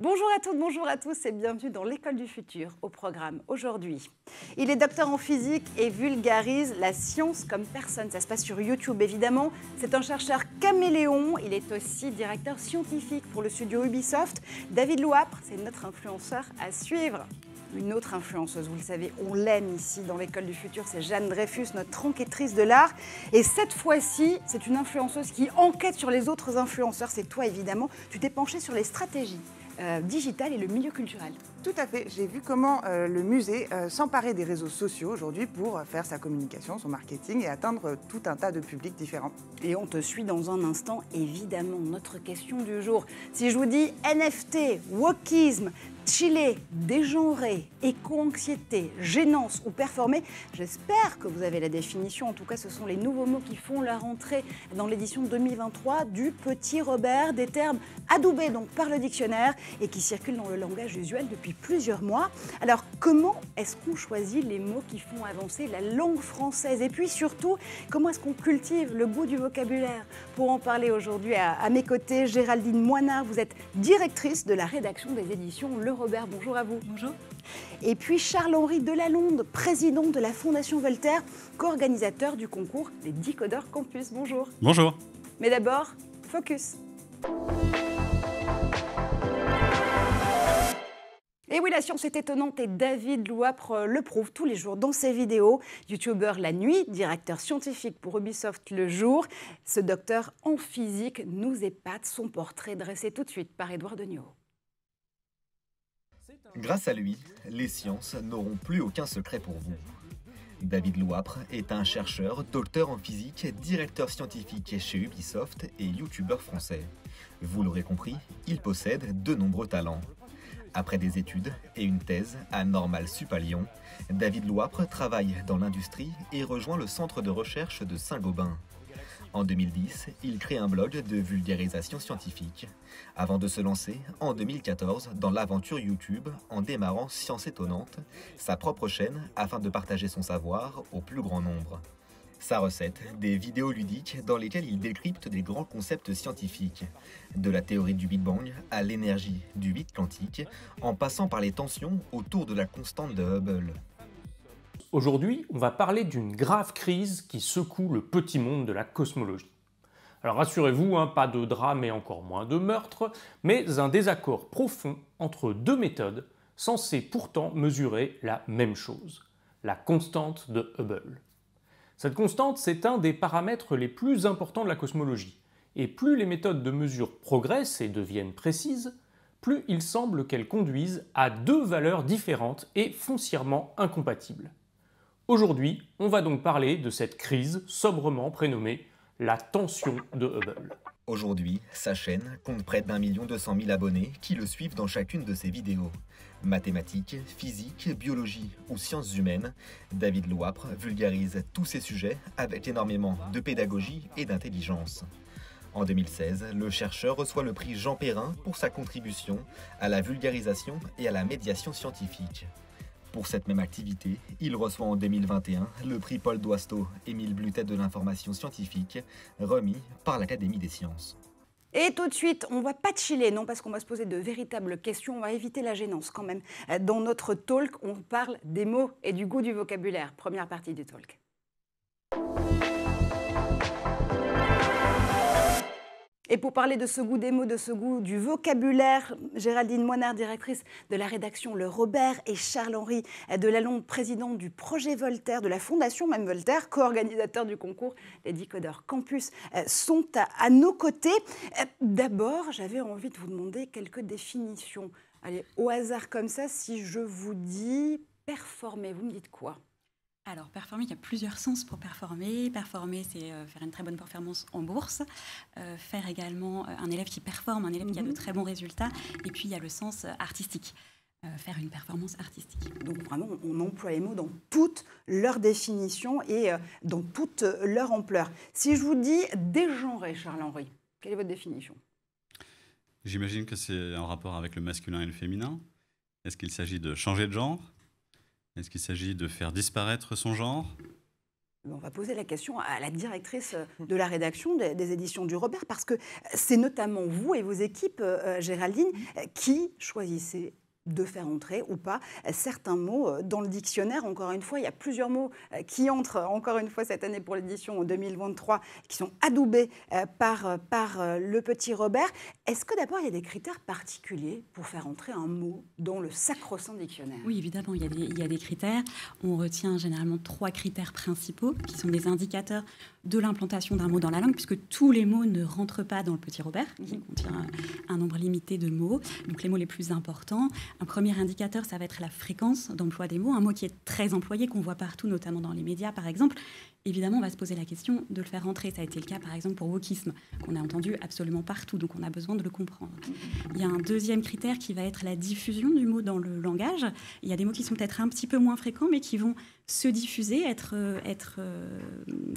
Bonjour à toutes, bonjour à tous et bienvenue dans l'école du futur au programme aujourd'hui. Il est docteur en physique et vulgarise la science comme personne. Ça se passe sur YouTube évidemment. C'est un chercheur caméléon. Il est aussi directeur scientifique pour le studio Ubisoft. David Louapre, c'est notre influenceur à suivre une autre influenceuse. Vous le savez, on l'aime ici dans l'école du futur, c'est Jeanne Dreyfus, notre enquêtrice de l'art. Et cette fois-ci, c'est une influenceuse qui enquête sur les autres influenceurs. C'est toi évidemment. Tu t'es penchée sur les stratégies euh, digital et le milieu culturel. Tout à fait. J'ai vu comment euh, le musée euh, s'emparait des réseaux sociaux aujourd'hui pour faire sa communication, son marketing et atteindre tout un tas de publics différents. Et on te suit dans un instant, évidemment. Notre question du jour. Si je vous dis NFT, wokisme, chiller, dégenrer, éco-anxiété, gênance ou performer, j'espère que vous avez la définition. En tout cas, ce sont les nouveaux mots qui font leur rentrée dans l'édition 2023 du Petit Robert, des termes adoubés donc par le dictionnaire et qui circulent dans le langage usuel depuis plusieurs mois. Alors, comment est-ce qu'on choisit les mots qui font avancer la langue française Et puis surtout, comment est-ce qu'on cultive le goût du vocabulaire Pour en parler aujourd'hui, à, à mes côtés, Géraldine Moinard, vous êtes directrice de la rédaction des éditions Le Robert, bonjour à vous. Bonjour. Et puis Charles-Henri Delalonde, président de la Fondation Voltaire, co-organisateur du concours des Décodeurs Campus. Bonjour. Bonjour. Mais d'abord, focus. Et oui, la science est étonnante et David Louapre le prouve tous les jours dans ses vidéos. Youtubeur la nuit, directeur scientifique pour Ubisoft le jour. Ce docteur en physique nous épate. Son portrait dressé tout de suite par Édouard Degnaud. Grâce à lui, les sciences n'auront plus aucun secret pour vous. David Louapre est un chercheur, docteur en physique, directeur scientifique chez Ubisoft et youtubeur français. Vous l'aurez compris, il possède de nombreux talents. Après des études et une thèse à Normal Sup Lyon, David Louapre travaille dans l'industrie et rejoint le centre de recherche de Saint-Gobain. En 2010, il crée un blog de vulgarisation scientifique, avant de se lancer en 2014 dans l'aventure YouTube en démarrant Science Étonnante, sa propre chaîne afin de partager son savoir au plus grand nombre. Sa recette, des vidéos ludiques dans lesquelles il décrypte des grands concepts scientifiques, de la théorie du Big Bang à l'énergie du vide quantique, en passant par les tensions autour de la constante de Hubble. Aujourd'hui, on va parler d'une grave crise qui secoue le petit monde de la cosmologie. Alors rassurez-vous, hein, pas de drame et encore moins de meurtre, mais un désaccord profond entre deux méthodes censées pourtant mesurer la même chose, la constante de Hubble. Cette constante, c'est un des paramètres les plus importants de la cosmologie, et plus les méthodes de mesure progressent et deviennent précises, plus il semble qu'elles conduisent à deux valeurs différentes et foncièrement incompatibles. Aujourd'hui, on va donc parler de cette crise sobrement prénommée la tension de Hubble. Aujourd'hui, sa chaîne compte près d'un million deux cent mille abonnés qui le suivent dans chacune de ses vidéos. Mathématiques, physique, biologie ou sciences humaines, David Loapre vulgarise tous ces sujets avec énormément de pédagogie et d'intelligence. En 2016, le chercheur reçoit le prix Jean Perrin pour sa contribution à la vulgarisation et à la médiation scientifique. Pour cette même activité, il reçoit en 2021 le prix Paul Doisteau, Émile Blutet de l'information scientifique, remis par l'Académie des sciences. Et tout de suite, on va pas chiller, non, parce qu'on va se poser de véritables questions, on va éviter la gênance quand même. Dans notre talk, on parle des mots et du goût du vocabulaire. Première partie du talk. Et pour parler de ce goût des mots, de ce goût du vocabulaire, Géraldine Moinard, directrice de la rédaction Le Robert, et Charles-Henri de président du projet Voltaire, de la fondation même Voltaire, co-organisateur du concours Les Décodeurs Campus, euh, sont à, à nos côtés. Euh, d'abord, j'avais envie de vous demander quelques définitions. Allez, au hasard comme ça, si je vous dis performer, vous me dites quoi alors, performer, il y a plusieurs sens pour performer. Performer, c'est euh, faire une très bonne performance en bourse. Euh, faire également euh, un élève qui performe, un élève qui a de mhm. très bons résultats. Et puis, il y a le sens artistique. faire une performance artistique. Donc vraiment, on emploie les mots dans toutes leurs définitions et dans toute leur ampleur. Si je vous dis dégenrer, Charles-Henri, quelle est votre définition J'imagine que c'est un rapport avec le masculin et le féminin. Est-ce qu'il s'agit de changer de genre est-ce qu'il s'agit de faire disparaître son genre on va poser la question à la directrice de la rédaction des, éditions du Robert, parce que c'est notamment vous et vos équipes, euh, Géraldine, qui choisissez de faire entrer ou pas certains mots euh, dans le dictionnaire. Encore une fois, il y a plusieurs mots euh, qui entrent, euh, encore une fois, cette année pour l'édition 2023, qui sont adoubés par, par le petit Robert. Est-ce que d'abord, il y a des critères particuliers pour faire entrer un mot dans le sacro-saint dictionnaire Oui, évidemment, il y a des critères. On retient généralement trois critères principaux, qui sont des indicateurs de l'implantation d'un mot dans la langue, puisque tous les mots ne rentrent pas dans le petit Robert, qui mhm. contient un, nombre limité de mots. Donc les mots les plus importants. Un premier indicateur, ça va être la fréquence d'emploi des mots. Un mot qui est très employé, qu'on voit partout, notamment dans les médias, par exemple. Évidemment, on va se poser la question de le faire rentrer. Ça a été le cas, par exemple, pour wokisme, qu'on a entendu absolument partout. Donc on a besoin de le comprendre. Mhm. Il y a un deuxième critère qui va être la diffusion du mot dans le langage. Il y a des mots qui sont peut-être un petit peu moins fréquents, mais qui vont se diffuser, être, euh, être euh,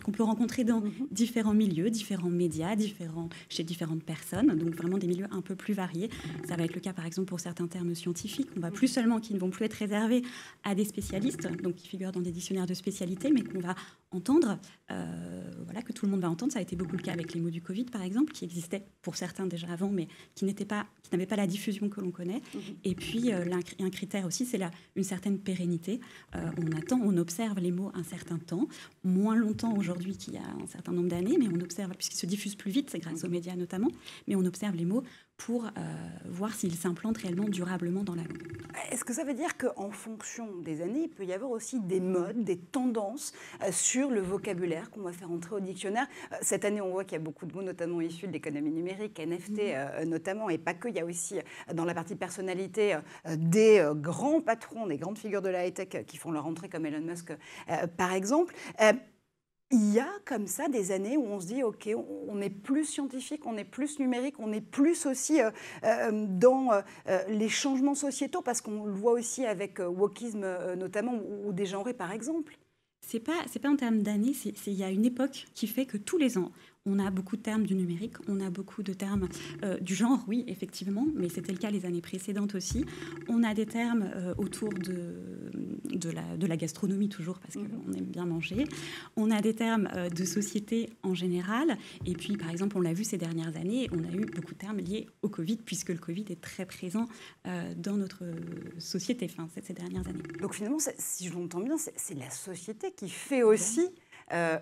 qu'on peut rencontrer dans mhm. différents milieux, différents médias, différents, chez différentes personnes, donc vraiment des milieux un peu plus variés. Ça va être le cas par exemple pour certains termes scientifiques, on va mhm. plus seulement qui ne vont plus être réservés à des spécialistes, donc qui figurent dans des dictionnaires de spécialité, mais qu'on va entendre, euh, voilà, que tout le monde va entendre. Ça a été beaucoup le cas avec les mots du Covid par exemple, qui existaient pour certains déjà avant, mais qui n'étaient pas, qui n'avaient pas la diffusion que l'on connaît. Mhm. Et puis un critère aussi, c'est une certaine pérennité. on attend, on observe les mots un certain temps, moins longtemps aujourd'hui qu'il y a un certain nombre d'années, mais on observe, puisqu'ils se diffusent plus vite, c'est grâce aux mhm. médias notamment, mais on observe les mots pour euh, voir s'il s'implante réellement durablement dans la Est-ce que ça veut dire qu'en fonction des années, il peut y avoir aussi des modes, des tendances euh, sur le vocabulaire qu'on va faire entrer au dictionnaire euh, Cette année, on voit qu'il y a beaucoup de mots, notamment issus de l'économie numérique, NFT mm-hmm. notamment, et pas que. Il y a aussi dans la partie personnalité des grands patrons, des grandes figures de la high-tech qui font leur entrée, comme Elon Musk par exemple il y a comme ça des années où on se dit, OK, on est plus scientifique, on est plus numérique, on est plus aussi euh, euh, dans euh, les changements sociétaux, parce qu'on le voit aussi avec wokisme notamment, ou des genres par exemple. C'est pas, c'est pas en termes d'années, c'est il y a une époque qui fait que tous les ans, on a beaucoup de termes du numérique, on a beaucoup de termes du genre, oui, effectivement, mais c'était le cas les années précédentes aussi. On a des termes autour de, de la, gastronomie toujours, parce qu'on mhm. aime bien manger. On a des termes euh, de société en général. Et puis, par exemple, on l'a vu ces dernières années, on a eu beaucoup de termes liés au Covid, puisque le Covid est très présent euh, dans notre société ces dernières années. Donc finalement, si je l'entends bien, c'est la société qui fait aussi... Euh,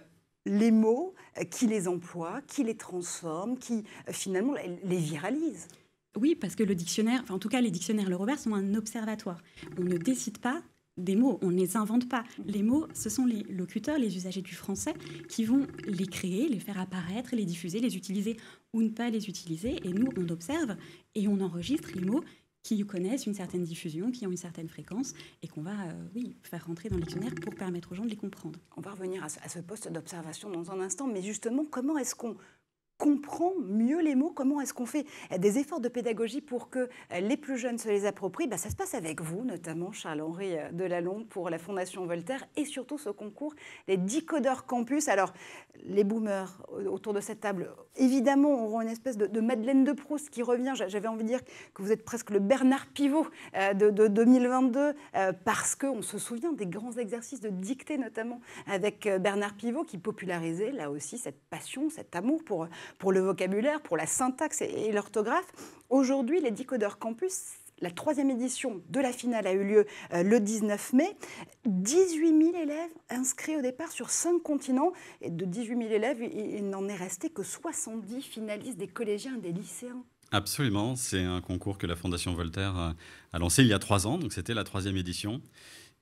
les mots, qui les emploie, qui les transforme, qui finalement les viralise. Oui, parce que le dictionnaire, enfin en tout cas les dictionnaires le Robert sont un observatoire. On ne décide pas des mots, on ne les invente pas. Mm. Les mots, ce sont les locuteurs, les usagers du français, qui vont les créer, les faire apparaître, les diffuser, les utiliser ou ne pas les utiliser. Et nous, on observe et on enregistre les mots qui connaissent une certaine diffusion, qui ont une certaine fréquence, et qu'on va euh, oui, faire rentrer dans le dictionnaire pour permettre aux gens de les comprendre. On va revenir à ce poste d'observation dans un instant, mais justement, comment est-ce qu'on comprend mieux les mots Comment est-ce qu'on fait des efforts de pédagogie pour que les plus jeunes se les approprient bah, Ça se passe avec vous, notamment Charles-Henri euh, Delalonde pour la Fondation Voltaire et surtout ce concours, les 10 campus. Alors, les boomers autour de cette table, évidemment, auront une espèce de, Madeleine de Proust qui revient. J'avais envie de dire que vous êtes presque le Bernard Pivot euh, de, de 2022 euh, parce qu'on se souvient des grands exercices de dictée, notamment avec Bernard Pivot qui popularisait là aussi cette passion, cet amour pour pour le vocabulaire, pour la syntaxe et, l'orthographe. Aujourd'hui, les décodeurs Campus, la troisième édition de la finale a eu lieu euh, le 19 mai. 18 000 élèves inscrits au départ sur cinq continents. Et de 18 000 élèves, il n'en est resté que 70 finalistes des collégiens des lycéens. Absolument, c'est un concours que la Fondation Voltaire a lancé il y a trois ans, donc c'était la troisième édition.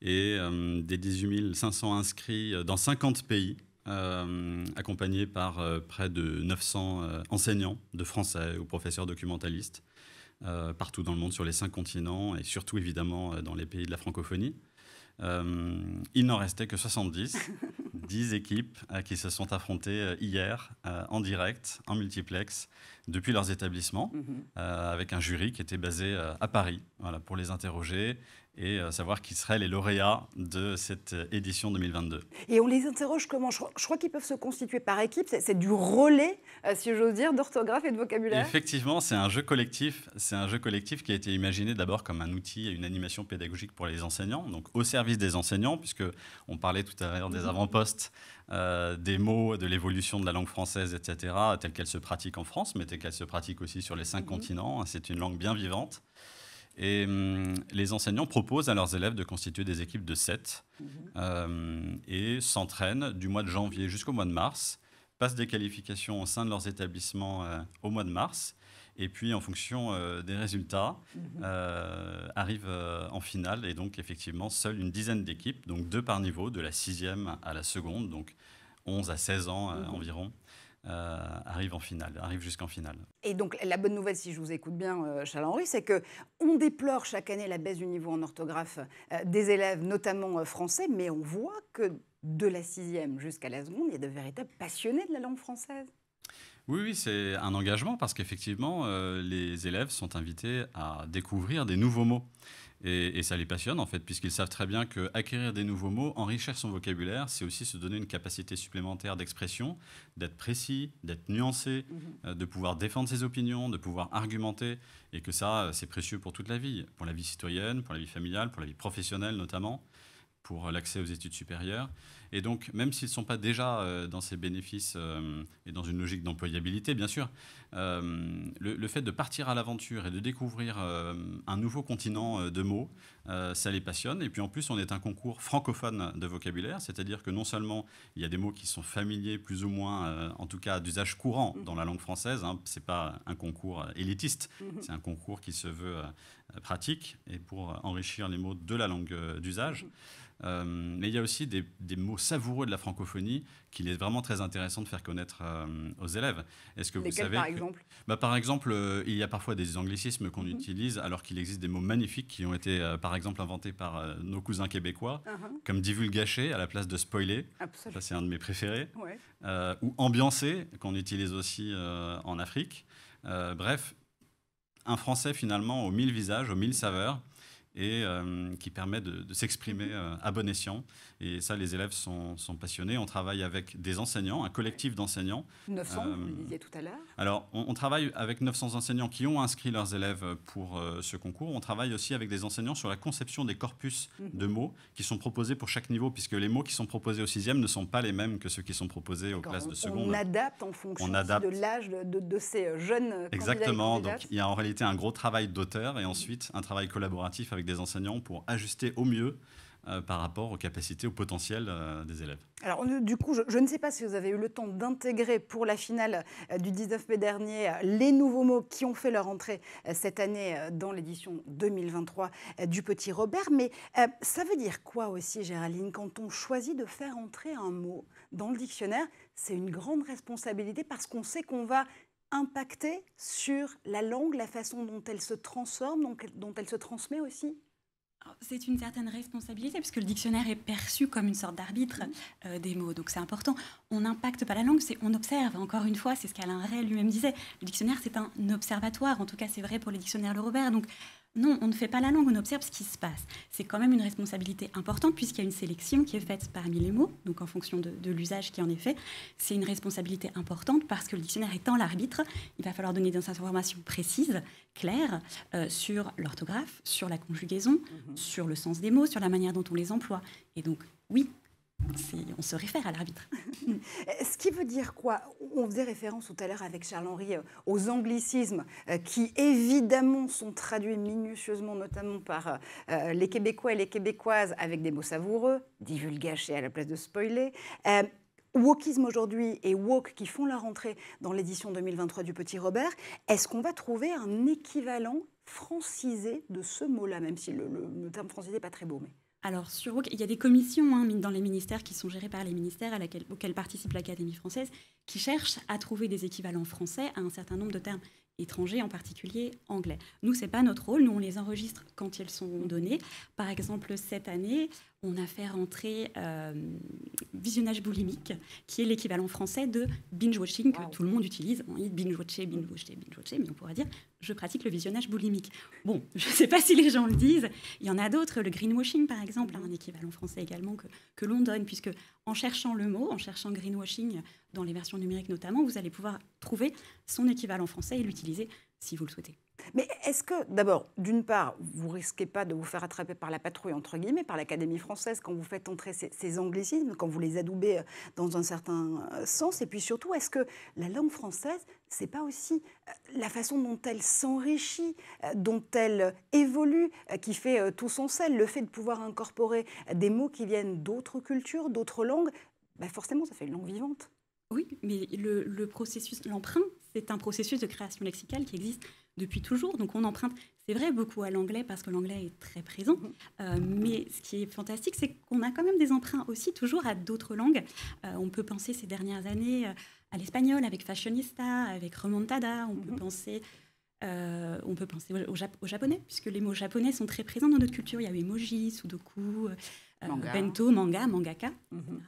Et euh, des 18 500 inscrits euh, dans 50 pays, euh, accompagné par euh, près de 900 euh, enseignants de français ou professeurs documentalistes partout dans le monde, sur les cinq continents et surtout évidemment dans les pays de la francophonie. il n'en restait que 70, 10 équipes qui se sont affrontées hier en direct, en multiplex, depuis leurs établissements, mhm. avec un jury qui était basé à Paris, voilà, pour les interroger et euh, savoir qui seraient les lauréats de cette euh, édition 2022. Et on les interroge comment je, crois qu'ils peuvent se constituer par équipe, c'est du relais, euh, si j'ose dire, d'orthographe et de vocabulaire. Effectivement, c'est un jeu collectif. C'est un jeu collectif qui a été imaginé d'abord comme un outil et une animation pédagogique pour les enseignants, donc au service des enseignants, puisque on parlait tout à l'heure des mhm. avant-postes. des mots, de l'évolution de la langue française, etc., telle qu'elle se pratique en France, mais telle qu'elle se pratique aussi sur les cinq mhm. continents. C'est une langue bien vivante. Et hum, les enseignants proposent à leurs élèves de constituer des équipes de 7 mhm. hum, et s'entraînent du mois de janvier jusqu'au mois de mars, passent des qualifications au sein de leurs établissements euh, au mois de mars, et puis en fonction euh, des résultats, mhm. euh, arrivent en finale. Et donc effectivement, seule une dizaine d'équipes, donc deux par niveau, de la sixième à la seconde, donc 11 à 16 ans mhm. environ, euh, arrive en finale, arrive jusqu'en finale. Et donc la bonne nouvelle, si je vous écoute bien, euh, Charles c'est que on déplore chaque année la baisse du niveau en orthographe euh, des élèves, notamment euh, français, mais on voit que de la sixième jusqu'à la seconde, il y a de véritables passionnés de la langue française. Oui, oui, c'est un engagement parce qu'effectivement, les élèves sont invités à découvrir des nouveaux mots. Et, ça les passionne en fait, puisqu'ils savent très bien qu'acquérir des nouveaux mots, enrichir son vocabulaire, c'est aussi se donner une capacité supplémentaire d'expression, d'être précis, d'être nuancé, mhm. euh, de pouvoir défendre ses opinions, de pouvoir argumenter, et que ça, euh, c'est précieux pour toute la vie, pour la vie citoyenne, pour la vie familiale, pour la vie professionnelle notamment, pour l'accès aux études supérieures. Et donc, même s'ils ne sont pas déjà euh, dans ces bénéfices euh, et dans une logique d'employabilité, bien sûr, euh, le, fait de partir à l'aventure et de découvrir un nouveau continent de mots, ça les passionne. Et puis en plus, on est un concours francophone de vocabulaire, c'est-à-dire que non seulement il y a des mots qui sont familiers, plus ou moins, en tout cas d'usage courant mm. dans la langue française, hein, c'est pas un concours élitiste, mm-hmm. c'est un concours qui se veut pratique et pour enrichir les mots de la langue d'usage. Mm-hmm. mais il y a aussi des mots savoureux de la francophonie qu'il est vraiment très intéressant de faire connaître euh, aux élèves. Est-ce que vous savez par exemple bah, euh, il y a parfois des anglicismes qu'on mhm. utilise alors qu'il existe des mots magnifiques qui ont été, euh, par exemple, inventés par nos cousins québécois, uh-huh. comme divulgacher à la place de spoiler. Ça, c'est un de mes préférés. ou ambiancer, qu'on utilise aussi en Afrique. bref, un français finalement aux mille visages, aux mille saveurs et qui permet de, s'exprimer mhm. à bon escient. Et ça, les élèves sont, passionnés. On travaille avec des enseignants, un collectif d'enseignants. 900, vous le euh, disiez tout à l'heure. Alors, on, travaille avec 900 enseignants qui ont inscrit leurs élèves pour euh, ce concours. On travaille aussi avec des enseignants sur la conception des corpus mhm. de mots qui sont proposés pour chaque niveau, puisque les mots qui sont proposés au sixième ne sont pas les mêmes que ceux qui sont proposés aux classes de seconde. On adapte en fonction de l'âge de, ces euh, jeunes. Exactement. Donc il y a en réalité un gros travail d'auteur et ensuite un travail collaboratif avec des enseignants pour ajuster au mieux euh, par rapport aux capacités, au potentiel euh, des élèves. Alors du coup, je, ne sais pas si vous avez eu le temps d'intégrer pour la finale euh, du 19 mai dernier les nouveaux mots qui ont fait leur entrée cette année dans l'édition 2023 du Petit Robert, mais ça veut dire quoi aussi, Géraldine, quand on choisit de faire entrer un mot dans le dictionnaire C'est une grande responsabilité parce qu'on sait qu'on va impacter sur la langue, la façon dont elle se transforme, donc dont elle se transmet aussi c'est une certaine responsabilité, puisque le dictionnaire est perçu comme une sorte d'arbitre euh, des mots, donc c'est important. On n'impacte pas la langue, c'est on observe. Encore une fois, c'est ce qu'Alain Ray lui-même disait. Le dictionnaire, c'est un observatoire, en tout cas c'est vrai pour les dictionnaires Le Robert, donc non, on ne fait pas la langue, on observe ce qui se passe. C'est quand même une responsabilité importante puisqu'il y a une sélection qui est faite parmi les mots, donc en fonction de, l'usage qui en est fait. C'est une responsabilité importante parce que le dictionnaire étant l'arbitre, il va falloir donner des informations précises, claires, euh, sur l'orthographe, sur la conjugaison, mhm. sur le sens des mots, sur la manière dont on les emploie. Et donc, oui, on se réfère à l'arbitre. Ce qui veut dire quoi On faisait référence tout à l'heure avec Charles-Henri euh, aux anglicismes euh, qui évidemment sont traduits minutieusement, notamment par euh, les Québécois et les Québécoises avec des mots savoureux, divulgachés à la place de spoiler. wokisme aujourd'hui et woke qui font leur rentrée dans l'édition 2023 du Petit Robert, est-ce qu'on va trouver un équivalent francisé de ce mot-là, même si le, terme francisé n'est pas très beau mais... Alors, sur, il y a des commissions hein, dans les ministères qui sont gérées par les ministères à laquelle, auxquelles participe l'Académie française, qui cherchent à trouver des équivalents français à un certain nombre de termes étrangers, en particulier anglais. Nous, ce n'est pas notre rôle. Nous, on les enregistre quand ils sont donnés. Par exemple, cette année, on a fait rentrer euh, visionnage boulimique, qui est l'équivalent français de binge-watching que tout le monde utilise. On dit binge-watcher, binge-watcher, binge-watcher, mais on pourrait dire je pratique le visionnage boulimique. Bon, je ne sais pas si les gens le disent. Il y en a d'autres, le greenwashing par exemple, un équivalent français également que, que l'on donne, puisque en cherchant le mot, en cherchant greenwashing dans les versions numériques notamment, vous allez pouvoir trouver son équivalent français et l'utiliser si vous le souhaitez. Mais est-ce que, d'abord, d'une part, vous risquez pas de vous faire attraper par la patrouille, entre guillemets, par l'Académie française, quand vous faites entrer ces, anglicismes, quand vous les adoubez euh, dans un certain euh, sens Et puis surtout, est-ce que la langue française, c'est pas aussi euh, la façon dont elle s'enrichit, dont elle évolue, qui fait tout son sel Le fait de pouvoir incorporer des mots qui viennent d'autres cultures, d'autres langues, bah, forcément, ça fait une langue vivante. Oui, mais le, le processus, l'emprunt, c'est un processus de création lexicale qui existe depuis toujours. Donc on emprunte, c'est vrai, beaucoup à l'anglais parce que l'anglais est très présent. Mhm. Euh, mais ce qui est fantastique, c'est qu'on a quand même des emprunts aussi toujours à d'autres langues. Euh, on peut penser ces dernières années euh, à l'espagnol avec Fashionista, avec Remontada. On peut mhm. penser on peut penser au, japonais, puisque les mots japonais sont très présents dans notre culture. Il y a eu emoji, sudoku, euh, bento, manga, mangaka. Mhm.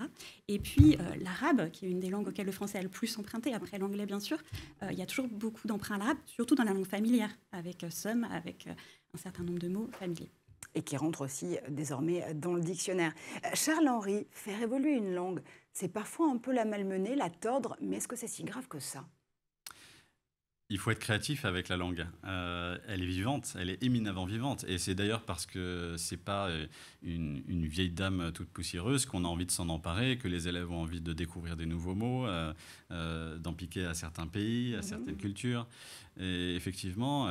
Et puis euh, l'arabe, qui est une des langues auxquelles le français a le plus emprunté, après l'anglais bien sûr, euh, il y a toujours beaucoup d'emprunts à l'arabe, surtout dans la langue familière, avec somme, avec un certain nombre de mots familiers et qui rentre aussi désormais dans le dictionnaire. Charles-Henri, faire évoluer une langue, c'est parfois un peu la malmener, la tordre, mais est-ce que c'est si grave que ça il faut être créatif avec la langue. Euh, elle est vivante, elle est éminemment vivante. Et c'est d'ailleurs parce que c'est pas euh, une, vieille dame toute poussiéreuse qu'on a envie de s'en emparer, que les élèves ont envie de découvrir des nouveaux mots, euh, d'en piquer à certains pays, à mhm. certaines cultures. Et effectivement,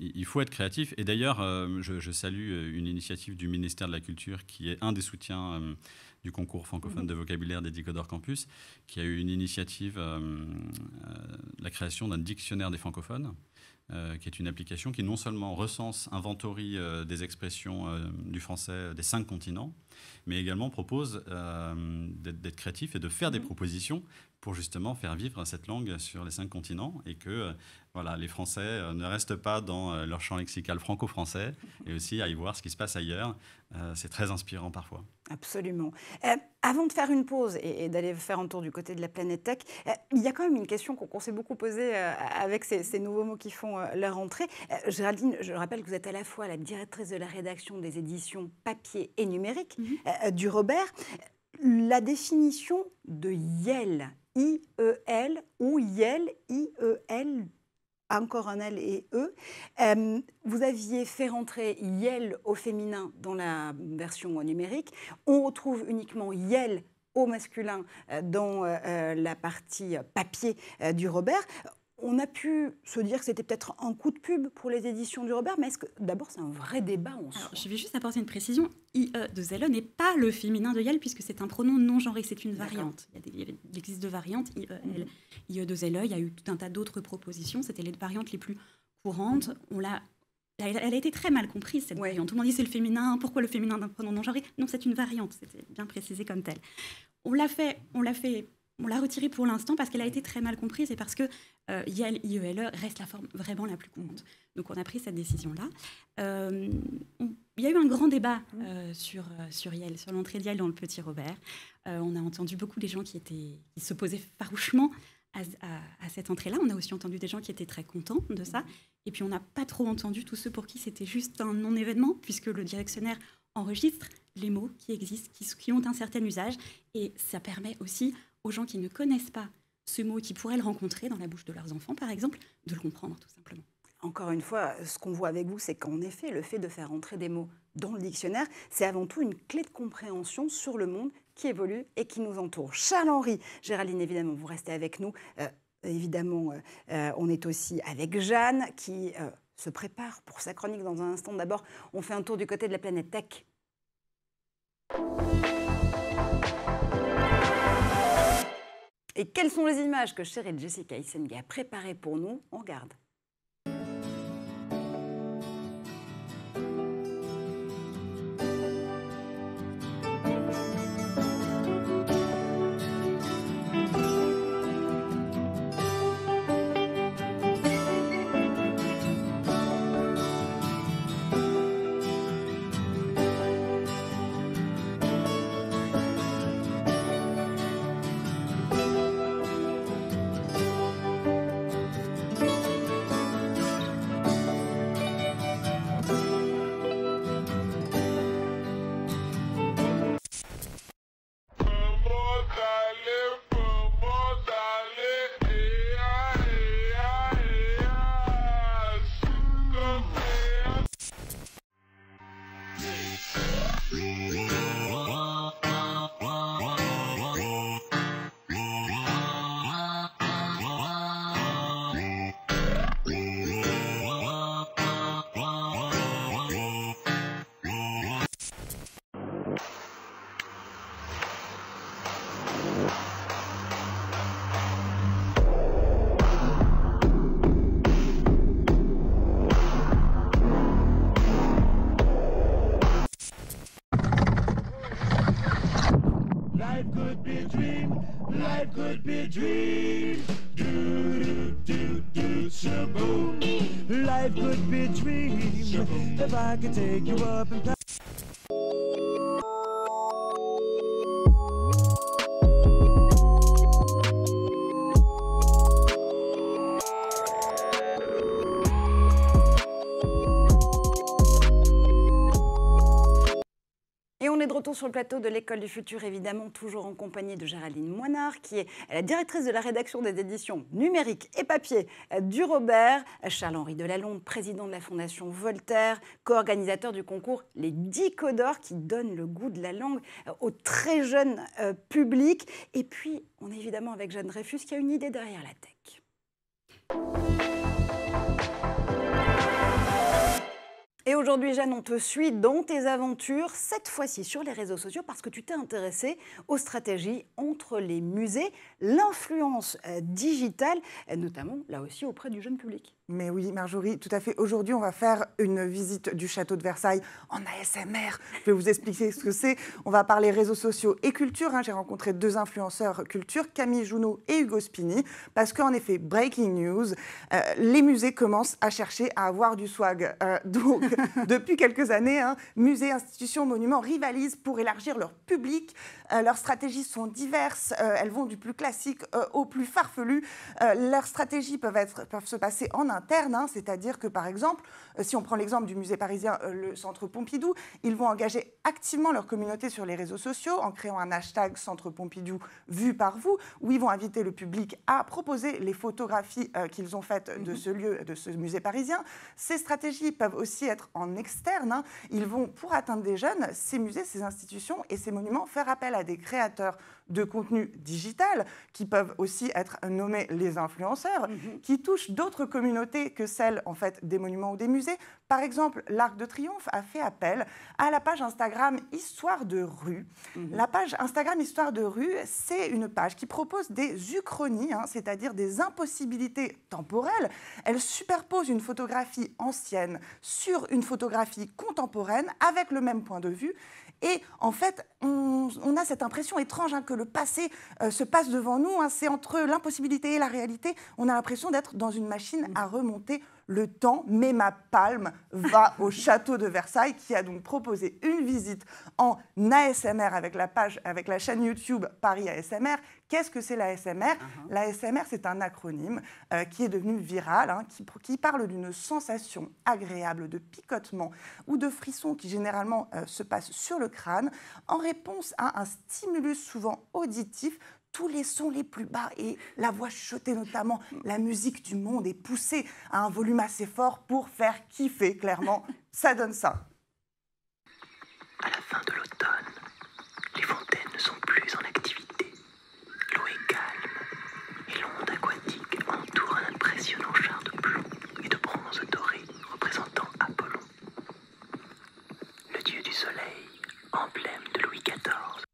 il faut être créatif. Et d'ailleurs, je, je, salue une initiative du ministère de la Culture qui est un des soutiens du concours francophone de vocabulaire des Décodors Campus, qui a eu une initiative, euh, euh, la création d'un dictionnaire des francophones, euh, qui est une application qui non seulement recense, inventorie des expressions du français des cinq continents, mais également propose d'être créatif et de faire des mhm. propositions pour justement faire vivre cette langue sur les cinq continents et que euh, voilà, les Français euh, ne restent pas dans euh, leur champ lexical franco-français et aussi à y voir ce qui se passe ailleurs. c'est très inspirant parfois. Absolument. avant de faire une pause et, d'aller faire un tour du côté de la planète tech, il y a quand même une question qu'on s'est beaucoup posée avec ces, nouveaux mots qui font leur entrée. Géraldine, je rappelle que vous êtes à la fois la directrice de la rédaction des éditions papier et numérique mhm. du Robert. La définition de YEL, IEL ou IEL, e L, encore un L et E. Euh, vous aviez fait rentrer IEL au féminin dans la version numérique. On retrouve uniquement IEL au masculin euh, dans euh, la partie papier du Robert on a pu se dire que c'était peut-être un coup de pub pour les éditions du Robert, mais est-ce que d'abord c'est un vrai débat Je vais juste apporter une précision. IE de Zelle n'est pas le féminin de Yel puisque c'est un pronom non genré, c'est une variante. Il, existe deux variantes, IE, mhm. e de Zelle, il y a eu tout un tas d'autres propositions, c'était les variantes les plus courantes. elle, a été très mal comprise cette variante. Tout le monde dit c'est le féminin, pourquoi le féminin d'un pronom non genré Non, c'est une variante, c'était bien précisé comme tel. On l'a fait, on l'a fait on l'a retirée pour l'instant parce qu'elle a été très mal comprise et parce que euh, IELE e, reste la forme vraiment la plus courante. Donc on a pris cette décision-là. Euh, il y a eu un grand débat euh, sur, euh, sur IEL, sur l'entrée d'IEL dans le Petit Robert. on a entendu beaucoup des gens qui, étaient, qui s'opposaient farouchement à, cette entrée-là. On a aussi entendu des gens qui étaient très contents de ça. Et puis on n'a pas trop entendu tous ceux pour qui c'était juste un non-événement, puisque le directionnaire enregistre les mots qui existent, qui, qui ont un certain usage. Et ça permet aussi aux gens qui ne connaissent pas ce mot, qui pourraient le rencontrer dans la bouche de leurs enfants, par exemple, de le comprendre tout simplement. Encore une fois, ce qu'on voit avec vous, c'est qu'en effet, le fait de faire entrer des mots dans le dictionnaire, c'est avant tout une clé de compréhension sur le monde qui évolue et qui nous entoure. Charles henri Géraldine, évidemment, vous restez avec nous. Euh, évidemment, euh, euh, on est aussi avec Jeanne qui se prépare pour sa chronique dans un instant. D'abord, on fait un tour du côté de la planète tech. Et quelles sont les images que chérie Jessica Isenga a préparées pour nous en garde I can take you up and sur le plateau de l'École du Futur, évidemment, toujours en compagnie de Géraldine Moinard, qui est la directrice de la rédaction des éditions numériques et papier du Robert, Charles-Henri Delalonde, président de la Fondation Voltaire, co-organisateur du concours Les 10 qui donne le goût de la langue euh, au très jeune euh, public. Et puis, on est évidemment avec Jeanne Dreyfus qui a une idée derrière la tech. Et aujourd'hui, Jeanne, on te suit dans tes aventures, cette fois-ci sur les réseaux sociaux, parce que tu t'es intéressée aux stratégies entre les musées, l'influence euh, digitale, notamment là aussi auprès du jeune public. Mais oui, Marjorie, tout à fait. Aujourd'hui, on va faire une visite du château de Versailles en ASMR. Je vais vous expliquer ce que c'est. On va parler réseaux sociaux et culture. Hein. J'ai rencontré deux influenceurs culture, Camille Junot et Hugo Spini, parce qu'en effet, breaking news, euh, les musées commencent à chercher à avoir du swag. Euh, donc, depuis quelques années, hein, musées, institutions, monuments rivalisent pour élargir leur public. Euh, leurs stratégies sont diverses. elles vont du plus classique au plus farfelu. leurs stratégies peuvent, être, peuvent se passer en un Hein, c'est-à-dire que par exemple, euh, si on prend l'exemple du musée parisien, euh, le Centre Pompidou, ils vont engager activement leur communauté sur les réseaux sociaux en créant un hashtag Centre Pompidou vu par vous, où ils vont inviter le public à proposer les photographies euh, qu'ils ont faites de mhm. ce lieu, de ce musée parisien. Ces stratégies peuvent aussi être en externe. Hein. Ils vont, pour atteindre des jeunes, ces musées, ces institutions et ces monuments, faire appel à des créateurs de contenu digital, qui peuvent aussi être nommés les influenceurs, mhm. qui touchent d'autres communautés que celles en fait, des monuments ou des musées. Par exemple, l'Arc de Triomphe a fait appel à la page Instagram Histoire de rue. Mhm. La page Instagram Histoire de rue, c'est une page qui propose des uchronies, hein, c'est-à-dire des impossibilités temporelles. Elle superpose une photographie ancienne sur une photographie contemporaine avec le même point de vue et en fait, on, a cette impression étrange hein, que le passé euh, se passe devant nous. Hein. c'est entre l'impossibilité et la réalité. On a l'impression d'être dans une machine à remonter le temps, mais ma palme va au château de Versailles, qui a donc proposé une visite en ASMR avec la page, avec la chaîne YouTube Paris ASMR. Qu'est-ce que c'est l'ASMR uh-huh. L'ASMR, c'est un acronyme euh, qui est devenu viral, hein, qui, parle d'une sensation agréable de picotement ou de frisson qui généralement euh, se passe sur le crâne en réponse à un stimulus souvent auditif tous les sons les plus bas et la voix chuchotée notamment, la musique du monde est poussée à un volume assez fort pour faire kiffer, clairement. ça donne ça. À la fin de l'automne, les fontaines ne sont plus en activité. L'eau est calme et l'onde aquatique entoure un impressionnant char de plomb et de bronze doré représentant Apollon. Le dieu du soleil, emblème de Louis XIV,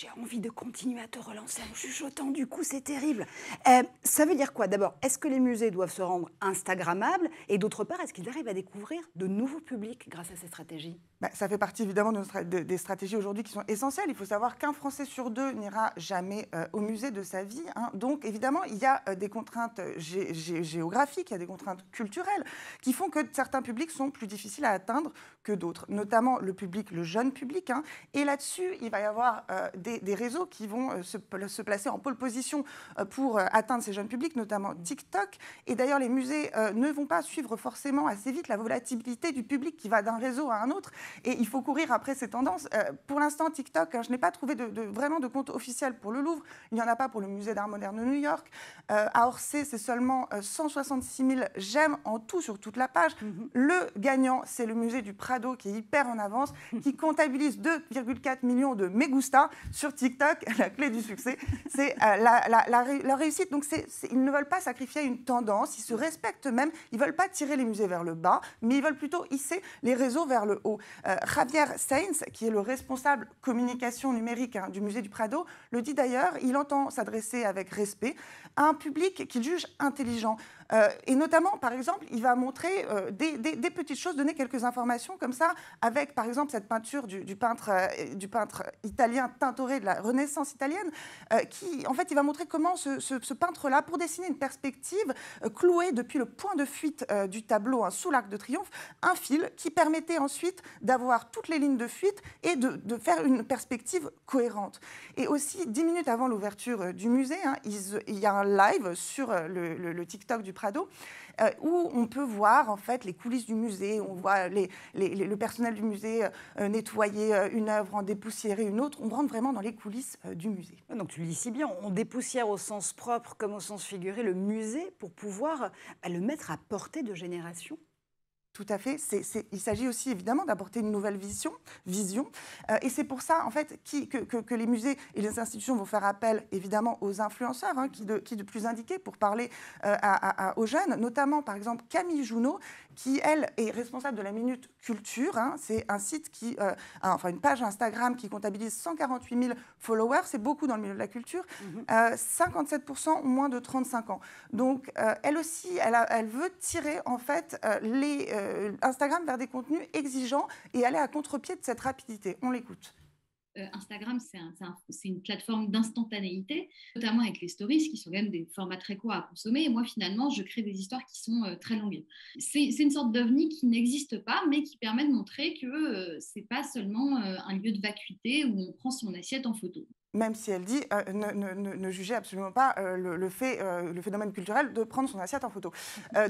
j'ai envie de continuer à te relancer en chuchotant, du coup c'est terrible. Euh, ça veut dire quoi D'abord, est-ce que les musées doivent se rendre Instagrammables Et d'autre part, est-ce qu'ils arrivent à découvrir de nouveaux publics grâce à ces stratégies bah, Ça fait partie évidemment de des stratégies aujourd'hui qui sont essentielles. Il faut savoir qu'un Français sur deux n'ira jamais euh, au musée de sa vie. Hein. Donc évidemment, il y a euh, des contraintes géographiques, il y a des contraintes culturelles qui font que certains publics sont plus difficiles à atteindre que d'autres, notamment le public, le jeune public. Hein. Et là-dessus, il va y avoir des des, réseaux qui vont euh, se, placer en pôle position euh, pour euh, atteindre ces jeunes publics, notamment TikTok. Et d'ailleurs, les musées ne vont pas suivre forcément assez vite la volatilité du public qui va d'un réseau à un autre. Et il faut courir après ces tendances. Pour l'instant, TikTok, hein, je n'ai pas trouvé de, vraiment de compte officiel pour le Louvre. Il n'y en a pas pour le musée d'art moderne de New York. À Orsay, c'est seulement 166 000 j'aime en tout sur toute la page. Mhm. Le gagnant, c'est le musée du Prado qui est hyper en avance, qui comptabilise 2,4 millions de mégusta sur TikTok, la clé du succès, c'est euh, la, réussite. Donc, ils ne veulent pas sacrifier une tendance, ils se respectent même, ils ne veulent pas tirer les musées vers le bas, mais ils veulent plutôt hisser les réseaux vers le haut. Euh, Javier Sainz, qui est le responsable communication numérique hein, du musée du Prado, le dit d'ailleurs, il entend s'adresser avec respect un public qu'il juge intelligent. Euh, et notamment, par exemple, il va montrer euh, des, petites choses, donner quelques informations comme ça, avec par exemple cette peinture du, peintre, euh, du peintre italien Tintoré de la Renaissance italienne, qui en fait il va montrer comment ce, peintre-là, pour dessiner une perspective, clouait depuis le point de fuite du tableau un hein, sous l'arc de triomphe un fil qui permettait ensuite d'avoir toutes les lignes de fuite et de, faire une perspective cohérente. Et aussi, dix minutes avant l'ouverture du musée, hein, il, il y a un live sur euh, le, TikTok du Prado, euh, où on peut voir en fait les coulisses du musée, on voit le personnel du musée euh, nettoyer une œuvre, en dépoussiérer une autre. On rentre vraiment dans les coulisses du musée. Donc tu le dis si bien, on dépoussière au sens propre comme au sens figuré le musée pour pouvoir le mettre à portée de génération tout à fait. il s'agit aussi évidemment d'apporter une nouvelle vision. vision. Euh, et c'est pour ça, en fait, que, les musées et les institutions vont faire appel évidemment aux influenceurs, hein, qui, de, qui, de, plus indiqué pour parler euh, aux jeunes, notamment par exemple Camille Jounot qui, elle, est responsable de la Minute Culture. Hein. C'est un site qui, euh, enfin une page Instagram qui comptabilise 148 000 followers. C'est beaucoup dans le milieu de la culture. 57% mhm. euh, ont moins de 35 ans. Donc, euh, elle aussi, elle, elle, veut tirer en fait les Instagram vers des contenus exigeants et aller à contre-pied de cette rapidité. On l'écoute. Euh, Instagram, c'est une plateforme d'instantanéité, notamment avec les stories, qui sont quand même des formats très courts à consommer. Et moi, finalement, je crée des histoires qui sont euh, très longues. C'est une sorte d'ovni qui n'existe pas, mais qui permet de montrer que euh, ce n'est pas seulement un lieu de vacuité où on prend son assiette en photo même si elle dit euh, ne, ne, jugez absolument pas euh, le, fait, euh, le phénomène culturel de prendre son assiette en photo.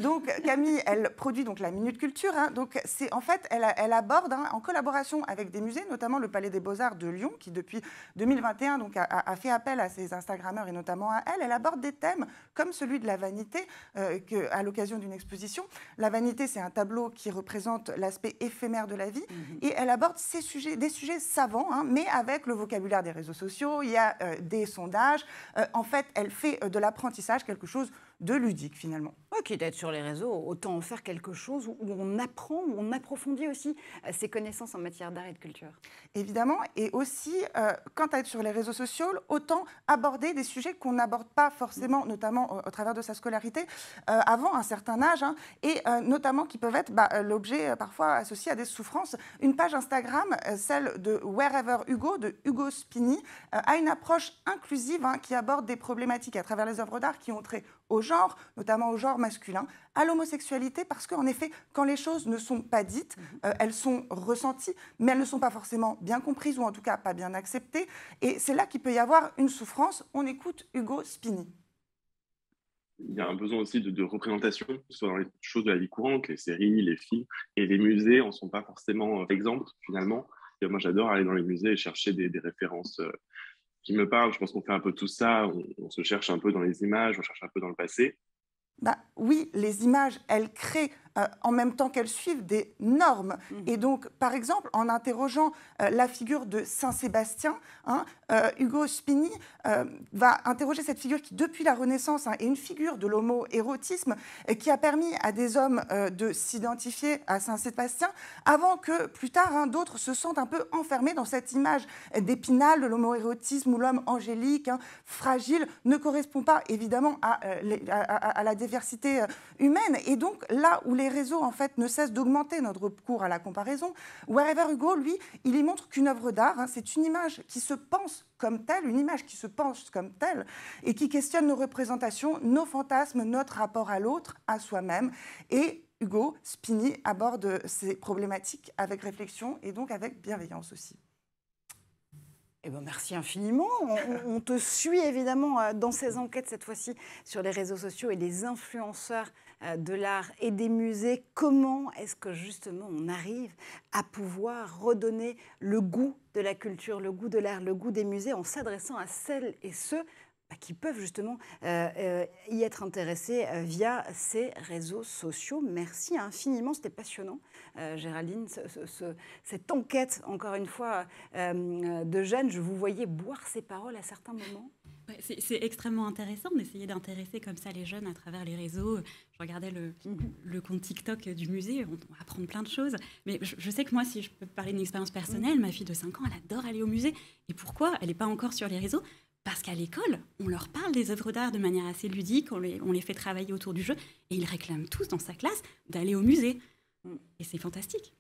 donc Camille, elle produit donc la Minute Culture. Hein. donc c'est en fait, elle, elle aborde hein, en collaboration avec des musées, notamment le Palais des Beaux Arts de Lyon, qui depuis 2021 donc a, fait appel à ses Instagrammeurs et notamment à elle. Elle aborde des thèmes comme celui de la vanité que, à l'occasion d'une exposition. La vanité, c'est un tableau qui représente l'aspect éphémère de la vie mhm. et elle aborde ces sujets, des sujets savants, hein, mais avec le vocabulaire des réseaux sociaux il y a euh, des sondages. Euh, en fait, elle fait euh, de l'apprentissage quelque chose de ludique finalement. Ok, d'être à sur les réseaux, autant en faire quelque chose où on apprend, où on approfondit aussi euh, ses connaissances en matière d'art et de culture. Évidemment, et aussi, euh, quant à être sur les réseaux sociaux, autant aborder des sujets qu'on n'aborde pas forcément, notamment au, travers de sa scolarité, euh, avant un certain âge, hein, et notamment qui peuvent être bah, l'objet parfois associé à des souffrances. Une page Instagram, celle de Wherever Hugo, de Hugo Spini, a une approche inclusive hein, qui aborde des problématiques à travers les œuvres d'art qui ont trait au genre, notamment au genre masculin, à l'homosexualité, parce qu'en effet, quand les choses ne sont pas dites, mhm. euh, elles sont ressenties, mais elles ne sont pas forcément bien comprises, ou en tout cas pas bien acceptées. Et c'est là qu'il peut y avoir une souffrance. On écoute Hugo Spini. Il y a un besoin aussi de, représentation, que ce soit dans les choses de la vie courante, les séries, les films, et les musées en sont pas forcément euh, exemples finalement. moi, j'adore aller dans les musées et chercher des, références euh, qui me parle. Je pense qu'on fait un peu tout ça. On, se cherche un peu dans les images, on cherche un peu dans le passé. Bah oui, les images, elles créent. Euh, en même temps qu'elles suivent des normes. Mhm. Et donc, par exemple, en interrogeant euh, la figure de Saint-Sébastien, hein, euh, Hugo Spini va interroger cette figure qui, depuis la Renaissance, hein, est une figure de l'homo-érotisme qui a permis à des hommes de s'identifier à Saint-Sébastien avant que, plus tard, hein, d'autres se sentent un peu enfermés dans cette image d'épinal de l'homo-érotisme où l'homme angélique, fragile, ne correspond pas évidemment à, à la diversité humaine. Et donc, là où les les réseaux, en fait, ne cessent d'augmenter notre recours à la comparaison. Wherever Hugo, lui, il y montre qu'une œuvre d'art, hein, c'est une image qui se pense comme telle, une image qui se pense comme telle, et qui questionne nos représentations, nos fantasmes, notre rapport à l'autre, à soi-même. Et Hugo Spini aborde ces problématiques avec réflexion et donc avec bienveillance aussi. Eh ben merci infiniment. on, te suit évidemment euh, dans ces enquêtes cette fois-ci sur les réseaux sociaux et les influenceurs euh, de l'art et des musées, comment est-ce que justement on arrive à pouvoir redonner le goût de la culture, le goût de l'art, le goût des musées en s'adressant à celles et ceux bah, qui peuvent justement euh, euh, y être intéressés via ces réseaux sociaux. Merci infiniment, c'était passionnant, Géraldine, cette enquête, encore une fois, de jeunes. Je vous voyais boire ces paroles à certains moments. C'est extrêmement intéressant d'essayer d'intéresser comme ça les jeunes à travers les réseaux. Je regardais le, mhm. compte TikTok du musée, on, apprend plein de choses. Mais je, sais que moi, si je peux parler d'une expérience personnelle, ma fille de 5 ans, elle adore aller au musée. Et pourquoi Elle n'est pas encore sur les réseaux parce qu'à l'école, on leur parle des œuvres d'art de manière assez ludique, on les fait travailler autour du jeu, et ils réclament tous dans sa classe d'aller au musée. Mm. Et c'est fantastique